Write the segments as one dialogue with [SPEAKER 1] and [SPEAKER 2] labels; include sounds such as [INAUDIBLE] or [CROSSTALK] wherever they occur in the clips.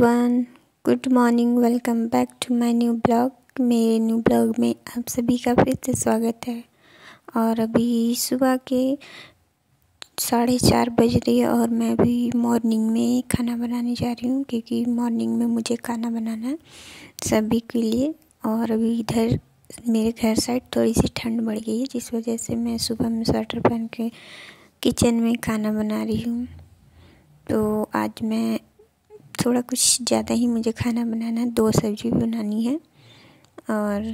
[SPEAKER 1] everyone good morning welcome back to my new blog मेरे new blog में आप सभी का फिर से स्वागत है और अभी सुबह के साढ़े चार बज रही है और मैं भी मॉर्निंग में खाना बनाने जा रही हूँ क्योंकि मॉर्निंग में मुझे खाना बनाना है सभी के लिए और अभी इधर मेरे घर साइड थोड़ी सी ठंड बढ़ गई है जिस वजह से मैं सुबह में स्वेटर पहन के किचन में खाना बना रही हूँ तो आज मैं थोड़ा कुछ ज़्यादा ही मुझे खाना बनाना है दो सब्ज़ी बनानी है और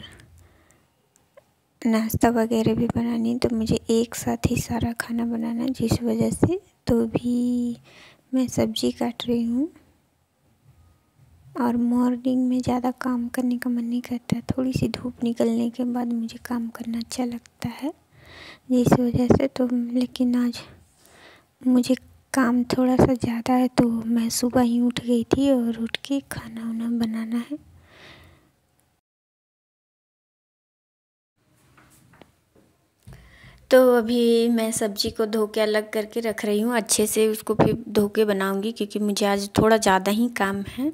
[SPEAKER 1] नाश्ता वगैरह भी बनानी है तो मुझे एक साथ ही सारा खाना बनाना है जिस वजह से तो भी मैं सब्ज़ी काट रही हूँ और मॉर्निंग में ज़्यादा काम करने का मन नहीं करता थोड़ी सी धूप निकलने के बाद मुझे काम करना अच्छा लगता है जिस वजह से तो लेकिन आज मुझे काम थोड़ा सा ज़्यादा है तो मैं सुबह ही उठ गई थी और उठ के खाना
[SPEAKER 2] वाना बनाना है तो अभी मैं सब्जी को धो के अलग करके रख रही हूँ अच्छे से उसको फिर धो के बनाऊँगी क्योंकि मुझे आज थोड़ा ज़्यादा ही काम है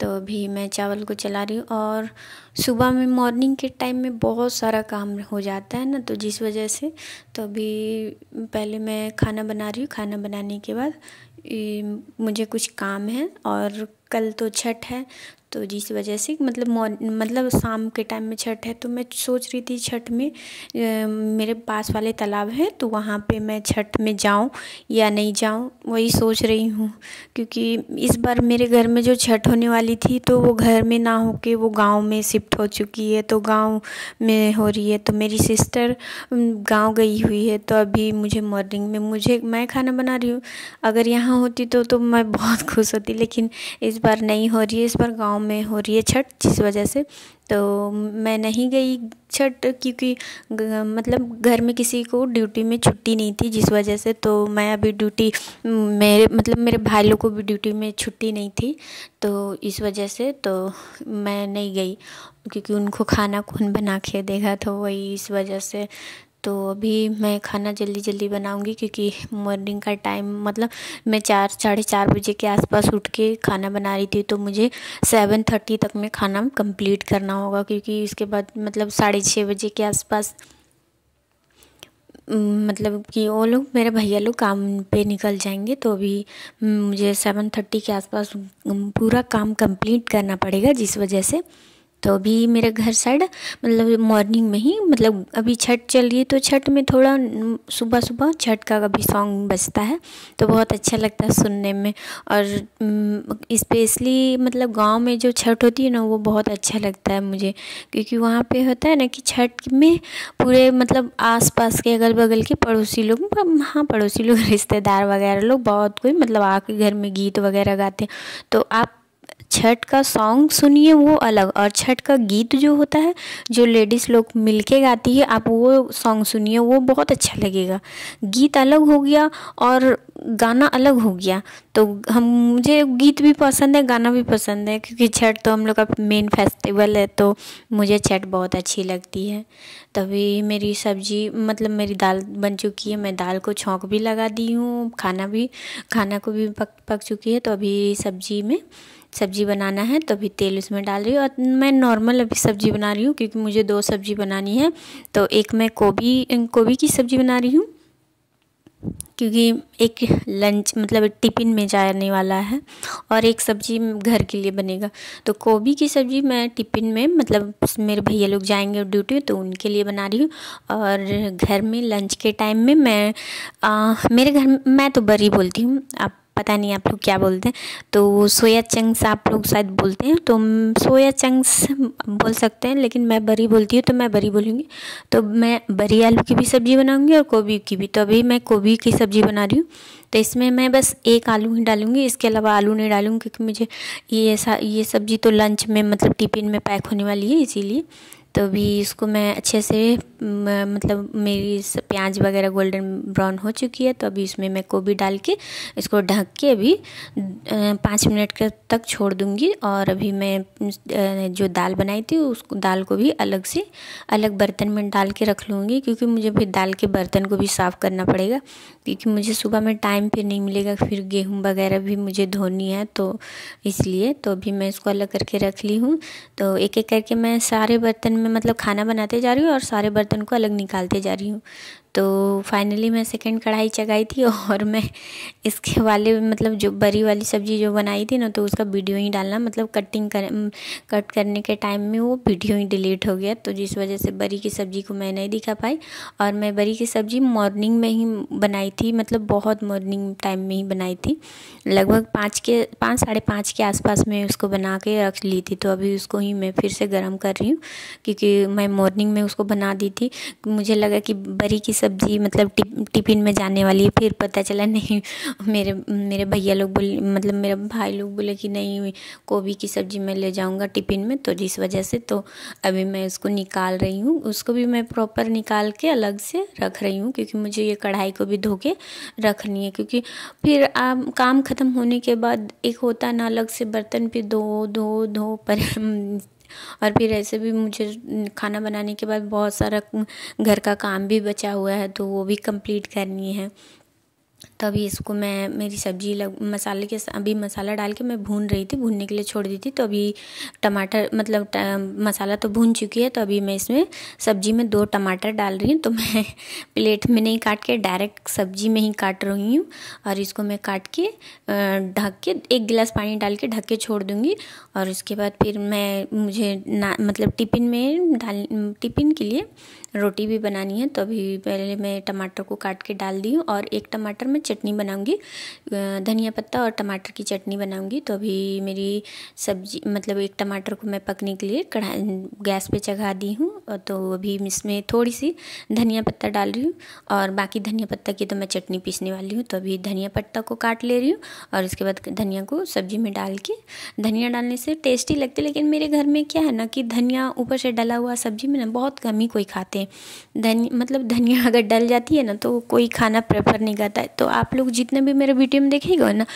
[SPEAKER 2] तो अभी मैं चावल को चला रही हूँ और सुबह में मॉर्निंग के टाइम में बहुत सारा काम हो जाता है ना तो जिस वजह से तो अभी पहले मैं खाना बना रही हूँ खाना बनाने के बाद मुझे कुछ काम है और कल तो छठ है तो जिस वजह से मतलब मतलब शाम के टाइम में छठ है तो मैं सोच रही थी छठ में ए, मेरे पास वाले तालाब है तो वहाँ पे मैं छठ में जाऊँ या नहीं जाऊँ वही सोच रही हूँ क्योंकि इस बार मेरे घर में जो छठ होने वाली थी तो वो घर में ना हो के वो गाँव में शिफ्ट हो चुकी है तो गाँव में हो रही है तो मेरी सिस्टर गाँव गई हुई है तो अभी मुझे मॉर्निंग में मुझे मैं खाना बना रही हूँ अगर यहाँ होती तो तो मैं बहुत खुश होती लेकिन इस बार नहीं हो रही है इस बार गाँव गांव में हो रही है छठ जिस वजह से तो मैं नहीं गई छठ क्योंकि मतलब घर में किसी को ड्यूटी में छुट्टी नहीं थी जिस वजह से तो मैं अभी ड्यूटी मेरे मतलब मेरे भाई लोग को भी ड्यूटी में छुट्टी नहीं थी तो इस वजह से तो मैं नहीं गई क्योंकि उनको खाना कौन बना के देगा तो वही इस वजह से तो अभी मैं खाना जल्दी जल्दी बनाऊँगी क्योंकि मॉर्निंग का टाइम मतलब मैं चार साढ़े चार बजे के आसपास उठ के खाना बना रही थी तो मुझे सेवन थर्टी तक में खाना कंप्लीट करना होगा क्योंकि इसके बाद मतलब साढ़े छः बजे के आसपास मतलब कि वो लोग मेरे भैया लोग काम पे निकल जाएंगे तो अभी मुझे सेवन थर्टी के आसपास पूरा काम कंप्लीट करना पड़ेगा जिस वजह से तो अभी मेरे घर साइड मतलब मॉर्निंग में ही मतलब अभी छठ चल रही है तो छठ में थोड़ा सुबह सुबह छठ का अभी सॉन्ग बजता है तो बहुत अच्छा लगता है सुनने में और इस्पेशली मतलब गांव में जो छठ होती है ना वो बहुत अच्छा लगता है मुझे क्योंकि वहाँ पे होता है ना कि छठ में पूरे मतलब आसपास के अगल बगल के पड़ोसी लोग हाँ पड़ोसी लोग [LAUGHS] रिश्तेदार वगैरह लोग बहुत कोई मतलब आके घर में गीत वगैरह गाते हैं तो आप छठ का सॉन्ग सुनिए वो अलग और छठ का गीत जो होता है जो लेडीज़ लोग मिलके गाती है आप वो सॉन्ग सुनिए वो बहुत अच्छा लगेगा गीत अलग हो गया और गाना अलग हो गया तो हम मुझे गीत भी पसंद है गाना भी पसंद है क्योंकि छठ तो हम लोग का मेन फेस्टिवल है तो मुझे छठ बहुत अच्छी लगती है तभी मेरी सब्जी मतलब मेरी दाल बन चुकी है मैं दाल को छोंक भी लगा दी हूँ खाना भी खाना को भी पक पक चुकी है तो अभी सब्जी में सब्जी बनाना है तो अभी तेल उसमें डाल रही हूँ और मैं नॉर्मल अभी सब्जी बना रही हूँ क्योंकि मुझे दो सब्जी बनानी है तो एक मैं गोभी गोभी की सब्जी बना रही हूँ क्योंकि एक लंच मतलब टिफ़िन में जाने वाला है और एक सब्जी घर के लिए बनेगा तो गोभी की सब्जी मैं टिफ़िन में मतलब मेरे भैया लोग जाएंगे ड्यूटी तो उनके लिए बना रही हूँ और घर में लंच के टाइम में मैं आ, मेरे घर मैं तो बरी बोलती हूँ आप पता नहीं आप लोग क्या बोलते हैं तो सोया चंक्स आप लोग शायद बोलते हैं तो सोया चंक्स बोल सकते हैं लेकिन मैं बरी बोलती हूँ तो मैं बरी बोलूँगी तो मैं बरी आलू की भी सब्ज़ी बनाऊँगी और गोभी की भी तो अभी मैं गोभी की सब्ज़ी बना रही हूँ तो इसमें मैं बस एक आलू ही डालूँगी इसके अलावा आलू नहीं डालूँगी क्योंकि मुझे ये ये सब्ज़ी तो लंच में मतलब टिफ़िन में पैक होने वाली है इसीलिए तो अभी इसको मैं अच्छे से मतलब मेरी प्याज वगैरह गोल्डन ब्राउन हो चुकी है तो अभी इसमें मैं गोभी डाल के इसको ढक के अभी पाँच मिनट के तक छोड़ दूँगी और अभी मैं जो दाल बनाई थी उस दाल को भी अलग से अलग बर्तन में डाल के रख लूँगी क्योंकि मुझे फिर दाल के बर्तन को भी साफ़ करना पड़ेगा क्योंकि मुझे सुबह में टाइम पर नहीं मिलेगा फिर गेहूँ वगैरह भी मुझे धोनी है तो इसलिए तो अभी मैं इसको अलग करके रख ली हूँ तो एक एक करके मैं सारे बर्तन मैं मतलब खाना बनाते जा रही हूँ और सारे बर्तन को अलग निकालते जा रही हूँ तो फाइनली मैं सेकंड कढ़ाई चगाई थी और मैं इसके वाले मतलब जो बरी वाली सब्ज़ी जो बनाई थी ना तो उसका वीडियो ही डालना मतलब कटिंग कर कट करने के टाइम में वो वीडियो ही डिलीट हो गया तो जिस वजह से बरी की सब्ज़ी को मैं नहीं दिखा पाई और मैं बरी की सब्ज़ी मॉर्निंग में ही बनाई थी मतलब बहुत मॉर्निंग टाइम में ही बनाई थी लगभग पाँच के पाँच साढ़े पाँच के आसपास मैं उसको बना के रख ली थी तो अभी उसको ही मैं फिर से गर्म कर रही हूँ क्योंकि मैं मॉर्निंग में उसको बना दी थी मुझे लगा कि बरी की सब्ज़ी मतलब टिफ़िन में जाने वाली है फिर पता चला नहीं मेरे मेरे भैया लोग बोले मतलब मेरा भाई लोग बोले कि नहीं गोभी की सब्ज़ी मैं ले जाऊँगा टिफ़िन में तो जिस वजह से तो अभी मैं उसको निकाल रही हूँ उसको भी मैं प्रॉपर निकाल के अलग से रख रही हूँ क्योंकि मुझे ये कढ़ाई को भी धो के रखनी है क्योंकि फिर आप काम ख़त्म होने के बाद एक होता ना अलग से बर्तन पे धो धो धो पर [LAUGHS] और फिर ऐसे भी मुझे खाना बनाने के बाद बहुत सारा घर का काम भी बचा हुआ है तो वो भी कंप्लीट करनी है तभी इसको मैं मेरी सब्ज़ी लग मसाले के अभी मसाला डाल के मैं भून रही थी भूनने के लिए छोड़ दी थी तो अभी टमाटर मतलब ट, मसाला तो भून चुकी है तो अभी मैं इसमें सब्ज़ी में दो टमाटर डाल रही हूँ तो मैं [LAUGHS] प्लेट में नहीं काट के डायरेक्ट सब्ज़ी में ही काट रही हूँ और इसको मैं काट के ढक के एक गिलास पानी डाल के ढक के छोड़ दूँगी और उसके बाद फिर मैं मुझे ना मतलब टिफ़िन में डाल टिफ़िन के लिए रोटी भी बनानी है तो अभी पहले मैं टमाटर को काट के डाल दी हूँ और एक टमाटर में चटनी बनाऊँगी धनिया पत्ता और टमाटर की चटनी बनाऊँगी तो अभी मेरी सब्जी मतलब एक टमाटर को मैं पकने के लिए कढ़ाई गैस पे चढ़ा दी हूँ तो अभी इसमें थोड़ी सी धनिया पत्ता डाल रही हूँ और बाकी धनिया पत्ता की तो मैं चटनी पीसने वाली हूँ तो अभी धनिया पत्ता को काट ले रही हूँ और उसके बाद धनिया को सब्जी में डाल के धनिया डालने से टेस्टी लगती है लेकिन मेरे घर में क्या है ना कि धनिया ऊपर से डला हुआ सब्जी में ना बहुत कम ही कोई खाते हैं धन मतलब धनिया [LAUGHS] अगर डल जाती है ना तो कोई खाना प्रेफर नहीं करता है तो आप लोग जितने भी मेरे वीडियो में देखेगा ना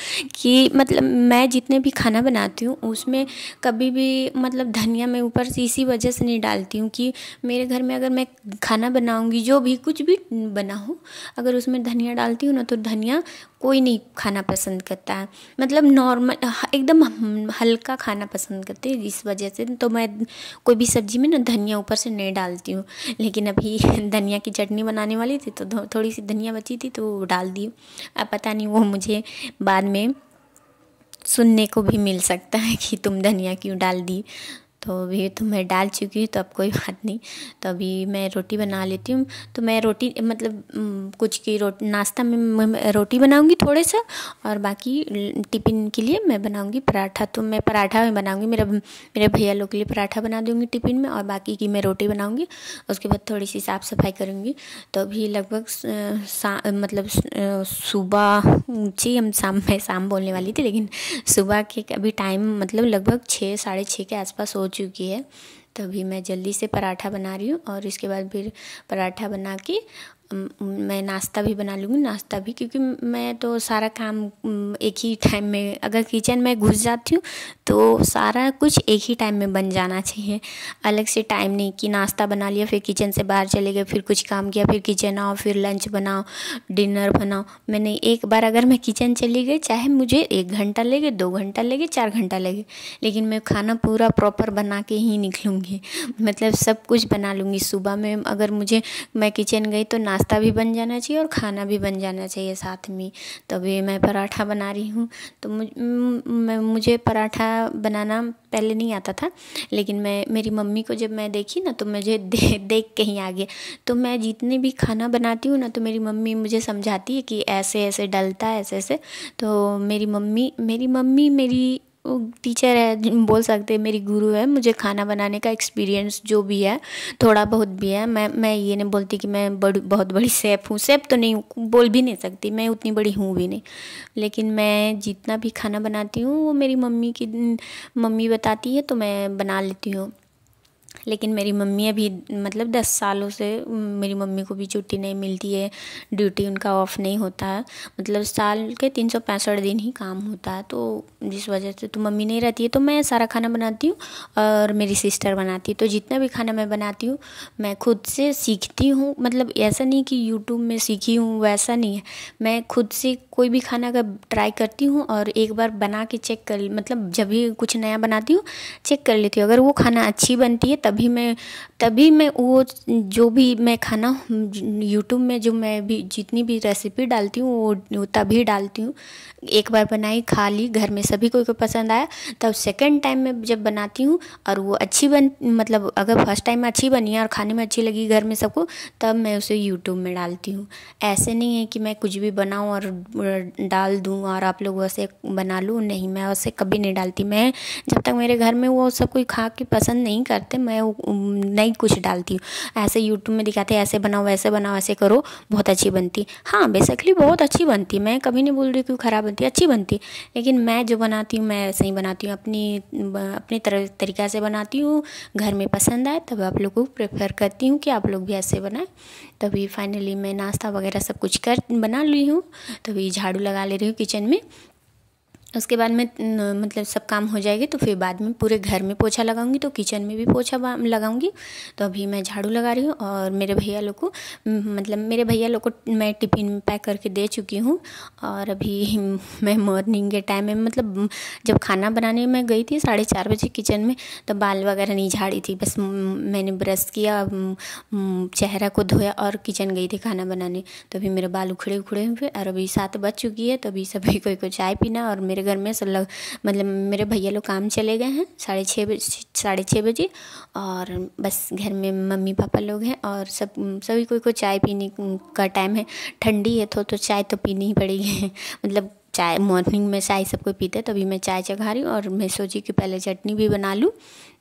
[SPEAKER 2] कि मतलब मैं जितने भी खाना बनाती हूँ उसमें कभी भी मतलब धनिया मैं ऊपर से इसी वजह से नहीं डालती हूँ कि मेरे घर में अगर मैं खाना बनाऊंगी जो भी कुछ भी बना हो अगर उसमें धनिया डालती हूँ ना तो धनिया कोई नहीं खाना पसंद करता है मतलब नॉर्मल एकदम हल्का खाना पसंद करते हैं इस वजह से तो मैं कोई भी सब्ज़ी में ना धनिया ऊपर से नहीं डालती हूँ लेकिन अभी [LAUGHS] धनिया की चटनी बनाने वाली थी तो थोड़ी सी धनिया बची थी तो डाल दी अब पता नहीं वो मुझे बाद में सुनने को भी मिल सकता है कि तुम धनिया क्यों डाल दी तो अभी तो मैं डाल चुकी हूँ तो अब कोई बात नहीं तो अभी मैं रोटी बना लेती हूँ तो मैं रोटी मतलब कुछ की रोटी नाश्ता में रोटी बनाऊँगी थोड़े सा और बाकी टिफ़िन के लिए मैं बनाऊँगी पराठा तो मैं पराठा में बनाऊँगी मेरा मेरे भैया लोग के लिए पराठा बना दूँगी टिफ़िन में और बाकी की मैं रोटी बनाऊँगी उसके बाद थोड़ी सी साफ़ सफाई करूँगी तो अभी लगभग मतलब सुबह जी हम शाम मैं शाम बोलने वाली थी लेकिन सुबह के अभी टाइम मतलब लगभग छः साढ़े छः के आसपास हो चुकी है तभी मैं जल्दी से पराठा बना रही हूँ और इसके बाद फिर पराठा बना के मैं नाश्ता भी बना लूँगी नाश्ता भी क्योंकि मैं तो सारा काम एक ही टाइम में अगर किचन में घुस जाती हूँ तो सारा कुछ एक ही टाइम में बन जाना चाहिए अलग से टाइम नहीं कि नाश्ता बना लिया फिर किचन से बाहर चले गए फिर कुछ काम किया फिर किचन आओ फिर लंच बनाओ डिनर बनाओ मैंने एक बार अगर मैं किचन चली गई चाहे मुझे एक घंटा लगे दो घंटा लगे चार घंटा लगे लेकिन मैं खाना पूरा प्रॉपर बना के ही निकलूँगी मतलब सब कुछ बना लूँगी सुबह में अगर मुझे मैं किचन गई तो ना नाश्ता भी बन जाना चाहिए और खाना भी बन जाना चाहिए साथ में तभी तो मैं पराठा बना रही हूँ तो मुझे, मुझे पराठा बनाना पहले नहीं आता था लेकिन मैं मेरी मम्मी को जब मैं देखी ना तो मुझे [LAUGHS] दे, देख के ही आ गया तो मैं जितने भी खाना बनाती हूँ ना तो मेरी मम्मी मुझे समझाती है कि ऐसे ऐसे डलता है ऐसे ऐसे तो मेरी मम्मी मेरी मम्मी मेरी टीचर है बोल सकते हैं मेरी गुरु है मुझे खाना बनाने का एक्सपीरियंस जो भी है थोड़ा बहुत भी है मैं मैं ये नहीं बोलती कि मैं बड़ बहुत बड़ी सेफ़ हूँ सेफ़ तो नहीं बोल भी नहीं सकती मैं उतनी बड़ी हूँ भी नहीं लेकिन मैं जितना भी खाना बनाती हूँ वो मेरी मम्मी की मम्मी बताती है तो मैं बना लेती हूँ लेकिन मेरी मम्मी अभी मतलब दस सालों से मेरी मम्मी को भी छुट्टी नहीं मिलती है ड्यूटी उनका ऑफ नहीं होता है मतलब साल के तीन सौ पैंसठ दिन ही काम होता है तो जिस वजह से तो मम्मी नहीं रहती है तो मैं सारा खाना बनाती हूँ और मेरी सिस्टर बनाती है तो जितना भी खाना मैं बनाती हूँ मैं खुद से सीखती हूँ मतलब ऐसा नहीं कि यूट्यूब में सीखी हूँ वैसा नहीं है मैं खुद से कोई भी खाना का ट्राई करती हूँ और एक बार बना के चेक कर मतलब जब भी कुछ नया बनाती हूँ चेक कर लेती हूँ अगर वो खाना अच्छी बनती है तभी मैं तभी मैं वो जो भी मैं खाना यूट्यूब में जो मैं भी जितनी भी रेसिपी डालती हूँ वो तभी डालती हूँ एक बार बनाई खा ली घर में सभी को पसंद आया तब सेकेंड टाइम में जब बनाती हूँ और वो अच्छी बन मतलब अगर फर्स्ट टाइम में अच्छी बनी है और खाने में अच्छी लगी घर में सबको तब मैं उसे यूट्यूब में डालती हूँ ऐसे नहीं है कि मैं कुछ भी बनाऊँ और डाल दूँ और आप लोग वैसे बना लूँ नहीं मैं वैसे कभी नहीं डालती मैं जब तक मेरे घर में वो सब कोई खा के पसंद नहीं करते मैं मैं नहीं कुछ डालती हूँ ऐसे यूट्यूब में दिखाते ऐसे बनाओ ऐसे बनाओ ऐसे करो बहुत अच्छी बनती हाँ बेसिकली बहुत अच्छी बनती मैं कभी नहीं बोल रही कि ख़राब बनती अच्छी बनती लेकिन मैं जो बनाती हूँ मैं ऐसे ही बनाती हूँ अपनी अपने तरीका से बनाती हूँ घर में पसंद आए तब आप लोग को प्रेफर करती हूँ कि आप लोग भी ऐसे बनाएं तभी फाइनली मैं नाश्ता वगैरह सब कुछ कर बना ली हूँ तभी झाड़ू लगा ले रही हूँ किचन में उसके बाद में मतलब सब काम हो जाएगी तो फिर बाद में पूरे घर में पोछा लगाऊंगी तो किचन में भी पोछा लगाऊंगी तो अभी मैं झाड़ू लगा रही हूँ और मेरे भैया लोग को मतलब मेरे भैया लोग को मैं टिफ़िन में पैक करके दे चुकी हूँ और अभी [LAUGHS] मैं मॉर्निंग के टाइम में मतलब जब खाना बनाने में गई थी साढ़े चार बजे किचन में तो बाल वगैरह नहीं झाड़ी थी बस मैंने ब्रश किया चेहरा को धोया और किचन गई थी खाना बनाने तो अभी मेरे बाल उखड़े उखड़े हुए और अभी सात बज चुकी है तो अभी सभी [LAUGHS] कोई को चाय पीना और मेरे घर में सब लग मतलब मेरे भैया लोग काम चले गए हैं साढ़े छः बजे साढ़े छः बजे और बस घर में मम्मी पापा लोग हैं और सब सभी कोई को चाय पीने का टाइम है ठंडी है तो तो चाय तो पीनी ही पड़ेगी [LAUGHS] मतलब चाय मॉर्निंग में चाय सबको पीते हैं तो अभी मैं चाय चखा रही हूँ और मैं सोची कि पहले चटनी भी बना लूँ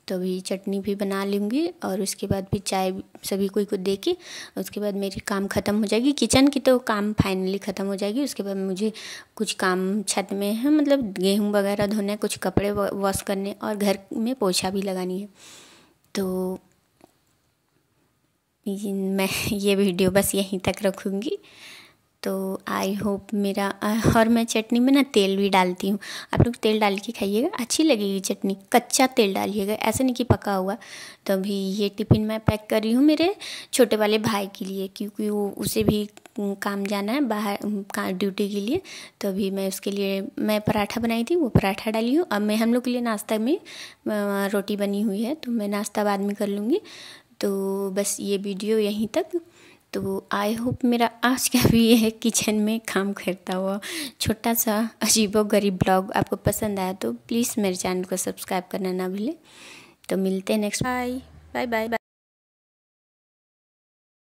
[SPEAKER 2] तो अभी चटनी भी बना लूँगी और उसके बाद भी चाय सभी कोई को दे के उसके बाद मेरी काम ख़त्म हो जाएगी किचन की तो काम फाइनली ख़त्म हो जाएगी उसके बाद मुझे कुछ काम छत में है मतलब गेहूँ वगैरह धोना है कुछ कपड़े वॉश करने और घर में पोछा भी लगानी है तो मैं ये वीडियो बस यहीं तक रखूँगी तो आई होप मेरा और मैं चटनी में ना तेल भी डालती हूँ आप लोग तेल डाल के खाइएगा अच्छी लगेगी चटनी कच्चा तेल डालिएगा ऐसे नहीं कि पका हुआ तो अभी ये टिफ़िन मैं पैक कर रही हूँ मेरे छोटे वाले भाई के लिए क्योंकि वो उसे भी काम जाना है बाहर ड्यूटी के लिए तो अभी मैं उसके लिए मैं पराठा बनाई थी वो पराठा डाली हूँ अब मैं हम लोग के लिए नाश्ता में रोटी बनी हुई है तो मैं नाश्ता बाद में कर लूँगी तो बस ये वीडियो यहीं तक तो आई होप मेरा आज का भी यह किचन में काम करता हुआ छोटा सा अजीबो गरीब ब्लॉग आपको पसंद आया तो प्लीज़ मेरे चैनल को सब्सक्राइब करना ना भूलें तो मिलते हैं नेक्स्ट बाय बाय बाय